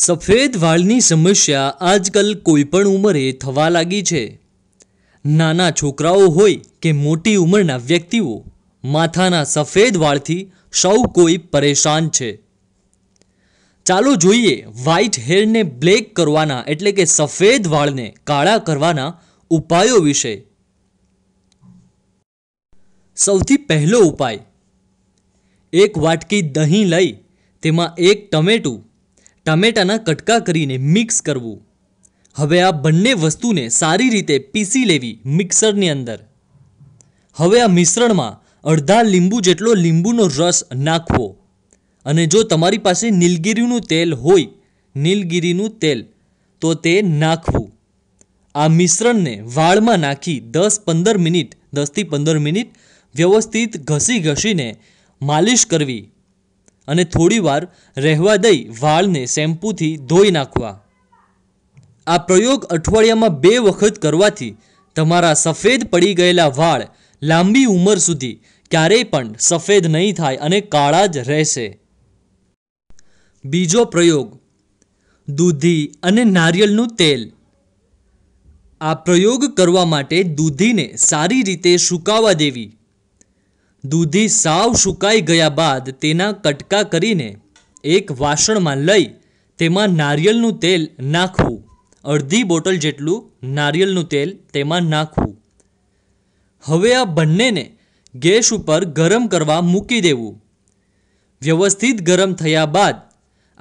સફેદ વાળની સમસ્યા આજકાલ કોઈપણ ઉંમરે થવા લાગી છે નાના છોકરાઓ હોય કે મોટી ઉંમરના વ્યક્તિઓ માથાના સફેદ વાળથી સૌ કોઈ પરેશાન છે ચાલો જોઈએ વ્હાઇટ હેરને બ્લેક કરવાના એટલે કે સફેદ વાળને કાળા કરવાના ઉપાયો વિશે સૌથી પહેલો ઉપાય એક વાટકી દહીં લઈ તેમાં એક ટમેટું ટામેટાના કટકા કરીને મિક્સ કરવું હવે આ બંને વસ્તુને સારી રીતે પીસી લેવી મિક્સરની અંદર હવે આ મિશ્રણમાં અડધા લીંબુ જેટલો લીંબુનો રસ નાખવો અને જો તમારી પાસે નીલગીરીનું તેલ હોય નીલગીરીનું તેલ તો તે નાખવું આ મિશ્રણને વાળમાં નાખી દસ પંદર મિનિટ દસથી પંદર મિનિટ વ્યવસ્થિત ઘસી ઘસીને માલિશ કરવી અને થોડીવાર રહેવા દઈ વાળને શેમ્પૂથી ધોઈ નાખવા આ પ્રયોગ અઠવાડિયામાં બે વખત કરવાથી તમારા સફેદ પડી ગયેલા વાળ લાંબી ઉંમર સુધી ક્યારેય પણ સફેદ નહીં થાય અને કાળા જ રહેશે બીજો પ્રયોગ દૂધી અને નારિયેળનું તેલ આ પ્રયોગ કરવા માટે દૂધીને સારી રીતે સુકાવા દેવી દૂધી સાવ સુકાઈ ગયા બાદ તેના કટકા કરીને એક વાસણમાં લઈ તેમાં નારિયેળનું તેલ નાખવું અડધી બોટલ જેટલું નારિયેળનું તેલ તેમાં નાખવું હવે આ બંનેને ગેસ ઉપર ગરમ કરવા મૂકી દેવું વ્યવસ્થિત ગરમ થયા બાદ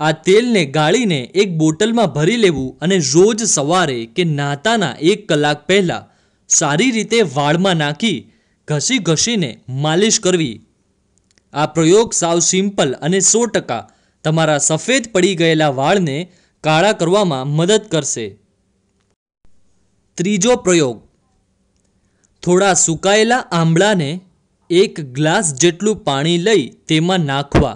આ તેલને ગાળીને એક બોટલમાં ભરી લેવું અને રોજ સવારે કે નાતાના એક કલાક પહેલાં સારી રીતે વાળમાં નાખી ઘસી ઘસીને માલિશ કરવી આ પ્રયોગ સાવ સિમ્પલ અને સો ટકા તમારા સફેદ પડી ગયેલા વાળને કાળા કરવામાં મદદ કરશે ત્રીજો પ્રયોગ થોડા સુકાયેલા આંબળાને એક ગ્લાસ જેટલું પાણી લઈ તેમાં નાખવા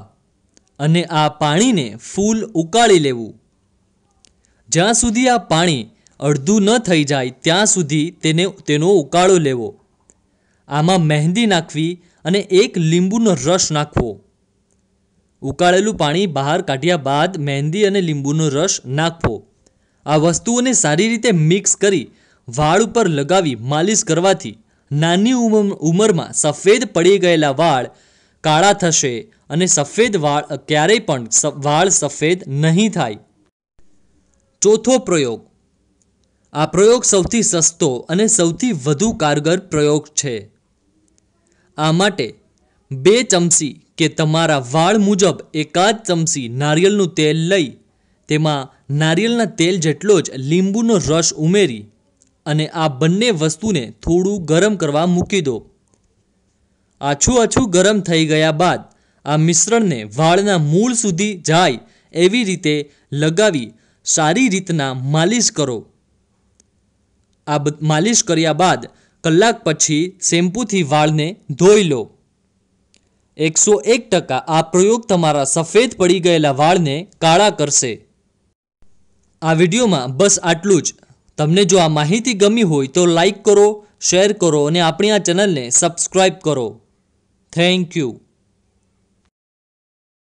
અને આ પાણીને ફૂલ ઉકાળી લેવું જ્યાં સુધી આ પાણી અડધું ન થઈ જાય ત્યાં સુધી તેને તેનો ઉકાળો લેવો આમાં મહેંદી નાખવી અને એક લીંબુનો રસ નાખવો ઉકાળેલું પાણી બહાર કાઢ્યા બાદ મહેંદી અને લીંબુનો રસ નાખવો આ વસ્તુઓને સારી રીતે મિક્સ કરી વાળ ઉપર લગાવી માલિશ કરવાથી નાની ઉંમરમાં સફેદ પડી ગયેલા વાળ કાળા થશે અને સફેદ વાળ ક્યારેય પણ વાળ સફેદ નહીં થાય ચોથો પ્રયોગ આ પ્રયોગ સૌથી સસ્તો અને સૌથી વધુ કારગર પ્રયોગ છે આ માટે બે ચમચી કે તમારા વાળ મુજબ એકાદ ચમચી નારિયેળનું તેલ લઈ તેમાં નારિયેળના તેલ જેટલો જ લીંબુનો રસ ઉમેરી અને આ બંને વસ્તુને થોડું ગરમ કરવા મૂકી દો આછું આછું ગરમ થઈ ગયા બાદ આ મિશ્રણને વાળના મૂળ સુધી જાય એવી રીતે લગાવી સારી રીતના માલિશ કરો આ માલિશ કર્યા બાદ કલાક પછી શેમ્પૂથી વાળને ધોઈ લો એકસો એક ટકા આ પ્રયોગ તમારા સફેદ પડી ગયેલા વાળને કાળા કરશે આ વિડીયોમાં બસ આટલું જ તમને જો આ માહિતી ગમી હોય તો લાઈક કરો શેર કરો અને આપણી આ ચેનલને સબસ્ક્રાઈબ કરો થેન્ક યુ